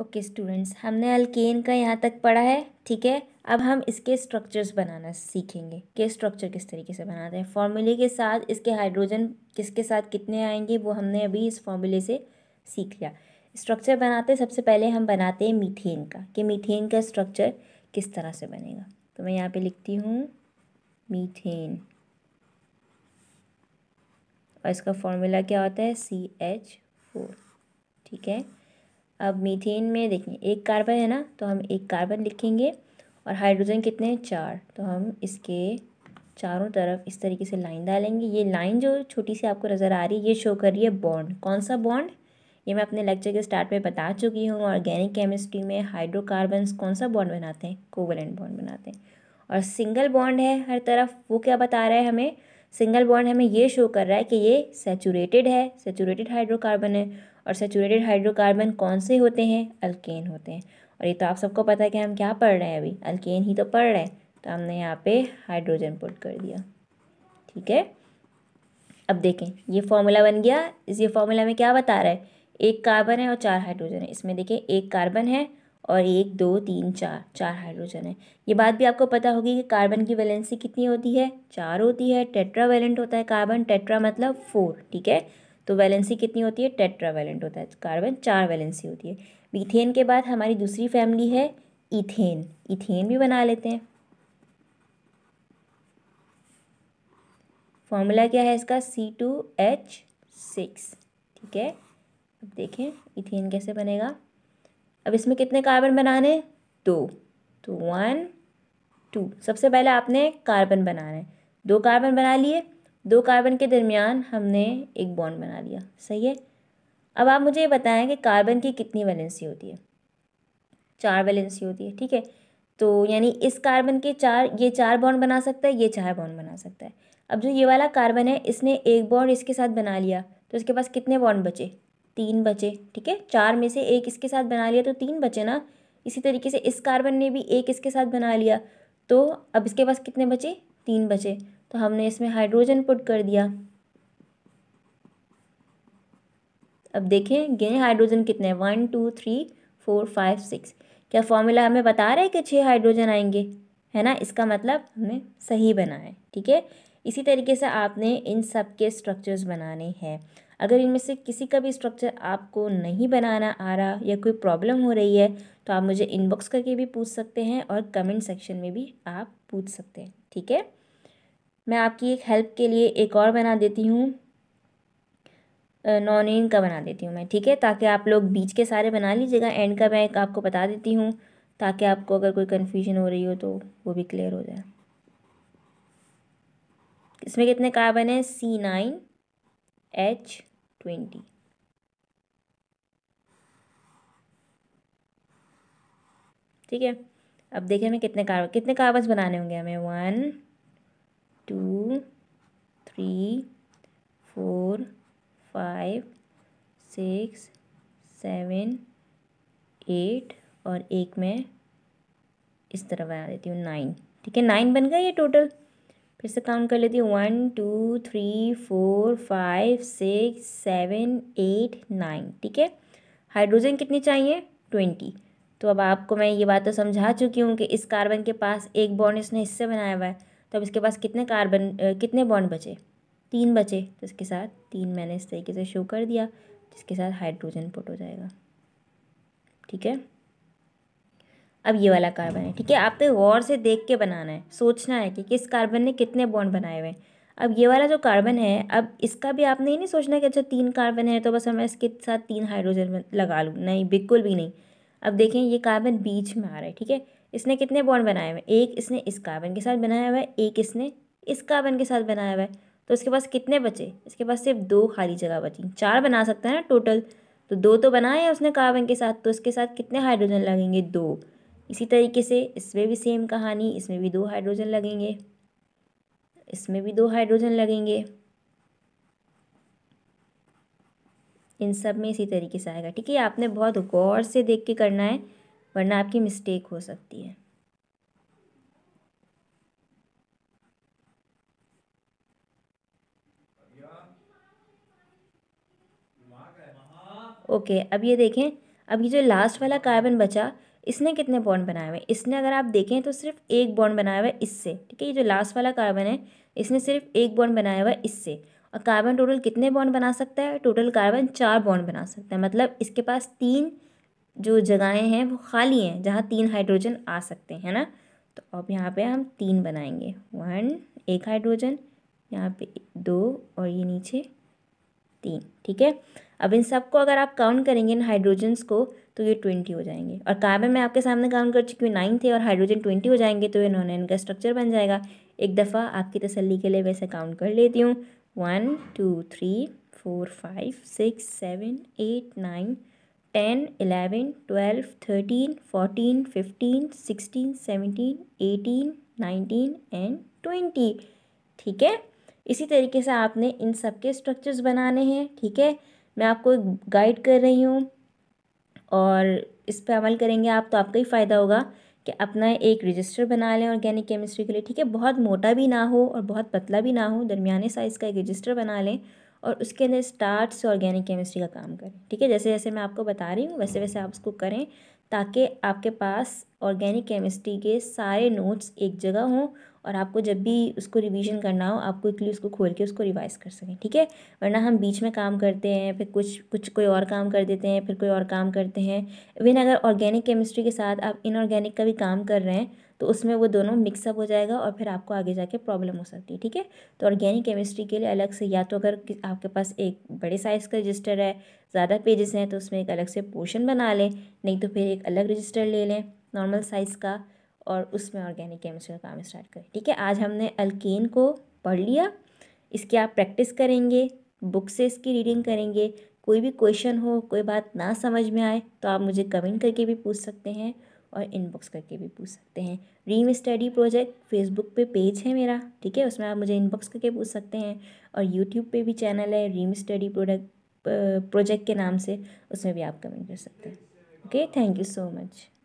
okay okay, students हमने alkane का यहाँ तक पढ़ा है ठीक है अब हम इसके स्ट्रक्चर्स बनाना सीखेंगे के स्ट्रक्चर किस तरीके से बनाते हैं फॉर्मूले के साथ इसके हाइड्रोजन किसके साथ कितने आएंगे वो हमने अभी इस फॉर्मूले से सीख लिया स्ट्रक्चर बनाते सबसे पहले हम बनाते हैं मीथेन का कि मीथेन का स्ट्रक्चर किस तरह से बनेगा तो मैं यहाँ पे लिखती हूँ मीथेन और इसका फॉर्मूला क्या होता है सी एच फोर ठीक है अब मीथेन में देखिए एक कार्बन है ना तो हम एक कार्बन लिखेंगे और हाइड्रोजन कितने हैं चार तो हम इसके चारों तरफ इस तरीके से लाइन डालेंगे ये लाइन जो छोटी सी आपको नज़र आ रही है ये शो कर रही है बॉन्ड कौन सा बॉन्ड ये मैं अपने लेक्चर के स्टार्ट में बता चुकी हूँ ऑर्गेनिक केमिस्ट्री में हाइड्रोकार्बन कौन सा बॉन्ड बनाते हैं कोवलेंट बॉन्ड बनाते हैं और सिंगल बॉन्ड है हर तरफ वो क्या बता रहा है हमें सिंगल बॉन्ड हमें ये शो कर रहा है कि ये सेचूरेटेड है सेचूरेटेड हाइड्रोकार्बन है और सेचूरेटेड हाइड्रोकार्बन कौन से होते हैं अल्केन होते हैं और ये तो आप सबको पता है कि हम क्या पढ़ रहे हैं अभी अल्केन ही तो पढ़ रहे हैं तो हमने यहाँ पे हाइड्रोजन पुट कर दिया ठीक है अब देखें ये फॉर्मूला बन गया इस ये फॉर्मूला में क्या बता रहा है एक कार्बन है और चार हाइड्रोजन है इसमें देखिए एक कार्बन है और एक दो तीन चार चार हाइड्रोजन है ये बात भी आपको पता होगी कि कार्बन की वैलेंसी कितनी होती है चार होती है टेट्रा वैलेंट होता है कार्बन टेट्रा मतलब फोर ठीक है तो वैलेंसी कितनी होती है टेट्रा वैलेंट होता है कार्बन चार वैलेंसी होती है मीथेन के बाद हमारी दूसरी फैमिली है इथेन इथेन भी बना लेते हैं फॉर्मूला क्या है इसका सी टू एच सिक्स ठीक है अब देखें इथेन कैसे बनेगा अब इसमें कितने कार्बन बनाने दो तो वन टू सबसे पहले आपने कार्बन बनाना है दो कार्बन बना लिए दो कार्बन के दरमियान हमने एक बॉन्ड बना लिया सही है अब आप मुझे ये बताएं कि कार्बन की कितनी वैलेंसी होती है चार वैलेंसी होती है ठीक है तो यानी इस कार्बन के चार ये चार बॉन्ड बना सकता है ये चार बॉन्ड बना सकता है अब जो ये वाला कार्बन है इसने एक बॉन्ड इसके साथ बना लिया तो इसके पास कितने बॉन्ड बचे तीन बचे ठीक है चार में से एक इसके साथ बना लिया तो तीन बचे ना इसी तरीके से इस कार्बन ने भी एक इसके साथ बना लिया तो अब इसके पास कितने बचे तीन बचे तो हमने इसमें हाइड्रोजन पुट कर दिया अब देखें गए हाइड्रोजन कितने one two three four five six क्या फॉर्मूला हमें बता रहा है कि छः हाइड्रोजन आएंगे है ना इसका मतलब हमें सही बना है ठीक है इसी तरीके से आपने इन सब के स्ट्रक्चर्स बनाने हैं अगर इनमें से किसी का भी स्ट्रक्चर आपको नहीं बनाना आ रहा या कोई प्रॉब्लम हो रही है तो आप मुझे इनबॉक्स करके भी पूछ सकते हैं और कमेंट सेक्शन में भी आप पूछ सकते हैं ठीक है मैं आपकी एक हेल्प के लिए एक और बना देती हूँ नॉन का बना देती हूँ मैं ठीक है ताकि आप लोग बीच के सारे बना लीजिएगा एंड का मैं एक आपको बता देती हूँ ताकि आपको अगर कोई कन्फ्यूजन हो रही हो तो वो भी क्लियर हो जाए इसमें कितने कार्बन है सी नाइन एच ट्वेंटी ठीक है अब देखें हमें कितने कार्बन कितने कार्बन बनाने होंगे हमें one two three four five six seven eight और एक में इस तरह बना देती हूँ नाइन ठीक है नाइन बन गया ये टोटल फिर से काउंट कर लेती हूँ one two three four five six seven eight nine ठीक है हाइड्रोजन कितनी चाहिए ट्वेंटी तो अब आपको मैं ये बात तो समझा चुकी हूँ कि इस कार्बन के पास एक बॉन्ड इसने इससे बनाया हुआ है तो अब इसके पास कितने कार्बन कितने बॉन्ड बचे तीन बचे तो इसके साथ तीन मैंने इस तरीके से शो कर दिया जिसके साथ हाइड्रोजन पुट हो जाएगा ठीक है अब ये वाला कार्बन है ठीक है आपको गौर से देख के बनाना है सोचना है कि किस कार्बन ने कितने बॉन्ड बनाए हुए हैं अब ये वाला जो कार्बन है अब इसका भी आपने ही नहीं सोचना कि अच्छा तीन कार्बन है तो बस हमें इसके साथ तीन हाइड्रोजन लगा लूँ नहीं बिल्कुल भी नहीं अब देखें ये कार्बन बीच में आ रहा है ठीक है इसने कितने बॉन्ड बनाए हुए एक इसने इस कार्बन के साथ बनाया हुआ है एक इसने इस कार्बन के साथ बनाया हुआ है तो इसके पास कितने बचे इसके पास सिर्फ दो खाली जगह बची चार बना सकता है ना टोटल तो दो तो बनाए हैं उसने कार्बन के साथ तो इसके साथ कितने हाइड्रोजन लगेंगे दो इसी तरीके से इसमें भी सेम कहानी इसमें भी दो हाइड्रोजन लगेंगे इसमें भी दो हाइड्रोजन लगेंगे इन सब में इसी तरीके से आएगा ठीक है आपने बहुत गौर से देख के करना है वरना आपकी मिस्टेक हो सकती है ओके okay, अब ये देखें अब ये जो लास्ट वाला कार्बन बचा इसने कितने बॉन्ड बनाए हुए इसने अगर आप देखें तो सिर्फ एक बॉन्ड बनाया हुआ है इससे ठीक है ये जो लास्ट वाला कार्बन है इसने सिर्फ एक बॉन्ड बनाया हुआ है इससे और कार्बन टोटल कितने बॉन्ड बना सकता है टोटल कार्बन चार बॉन्ड बना सकता है मतलब इसके पास तीन जो जगहें हैं वो खाली हैं जहाँ तीन हाइड्रोजन आ सकते हैं ना तो अब यहाँ पे हम तीन बनाएंगे वन एक हाइड्रोजन यहाँ पे दो और ये नीचे तीन ठीक है अब इन सबको अगर आप काउंट करेंगे इन हाइड्रोजन्स को तो ये ट्वेंटी हो जाएंगे और कार्बन में आपके सामने काउंट कर चुकी हूँ नाइन थे और हाइड्रोजन ट्वेंटी हो जाएंगे तो ये नॉन एन का स्ट्रक्चर बन जाएगा एक दफ़ा आपकी तसल्ली के लिए वैसे काउंट कर लेती हूँ one two three four five six seven eight nine ten eleven twelve thirteen fourteen fifteen sixteen seventeen eighteen nineteen and twenty ठीक है इसी तरीके से आपने इन सब के स्ट्रक्चर्स बनाने हैं ठीक है मैं आपको गाइड कर रही हूँ और इस पर अमल करेंगे आप तो आपका ही फ़ायदा होगा कि अपना एक रजिस्टर बना लें ऑर्गेनिक केमिस्ट्री के लिए ठीक है बहुत मोटा भी ना हो और बहुत पतला भी ना हो दरमिया साइज़ का एक रजिस्टर बना लें और उसके अंदर स्टार्ट से ऑर्गेनिक केमिस्ट्री का काम करें ठीक है जैसे जैसे मैं आपको बता रही हूँ वैसे वैसे आप उसको करें ताकि आपके पास ऑर्गेनिक केमिस्ट्री के सारे नोट्स एक जगह हों और आपको जब भी उसको रिवीजन करना हो आपको इकली उसको खोल के उसको रिवाइज कर सकें ठीक है वरना हम बीच में काम करते हैं फिर कुछ कुछ कोई और काम कर देते हैं फिर कोई और काम करते हैं इवन अगर ऑर्गेनिक केमिस्ट्री के साथ आप इनऑर्गेनिक का भी काम कर रहे हैं तो उसमें वो दोनों मिक्सअप हो जाएगा और फिर आपको आगे जाके प्रॉब्लम हो सकती है ठीक है तो ऑर्गेनिक केमिस्ट्री के लिए अलग से या तो अगर आपके पास एक बड़े साइज़ का रजिस्टर है ज़्यादा पेजेस हैं तो उसमें एक अलग से पोर्शन बना लें नहीं तो फिर एक अलग रजिस्टर ले लें नॉर्मल साइज़ का और उसमें ऑर्गेनिक केमिस्ट्री का काम स्टार्ट करें ठीक है आज हमने अल्केन को पढ़ लिया इसकी आप प्रैक्टिस करेंगे बुक से इसकी रीडिंग करेंगे कोई भी क्वेश्चन हो कोई बात ना समझ में आए तो आप मुझे कमेंट करके भी पूछ सकते हैं और इनबॉक्स करके भी पूछ सकते हैं रीम स्टडी प्रोजेक्ट फेसबुक पे पेज है मेरा ठीक है उसमें आप मुझे इनबॉक्स करके पूछ सकते हैं और यूट्यूब पे भी चैनल है रीम स्टडी प्रोडक्ट प्रोजेक्ट के नाम से उसमें भी आप कमेंट कर सकते हैं okay thank you so much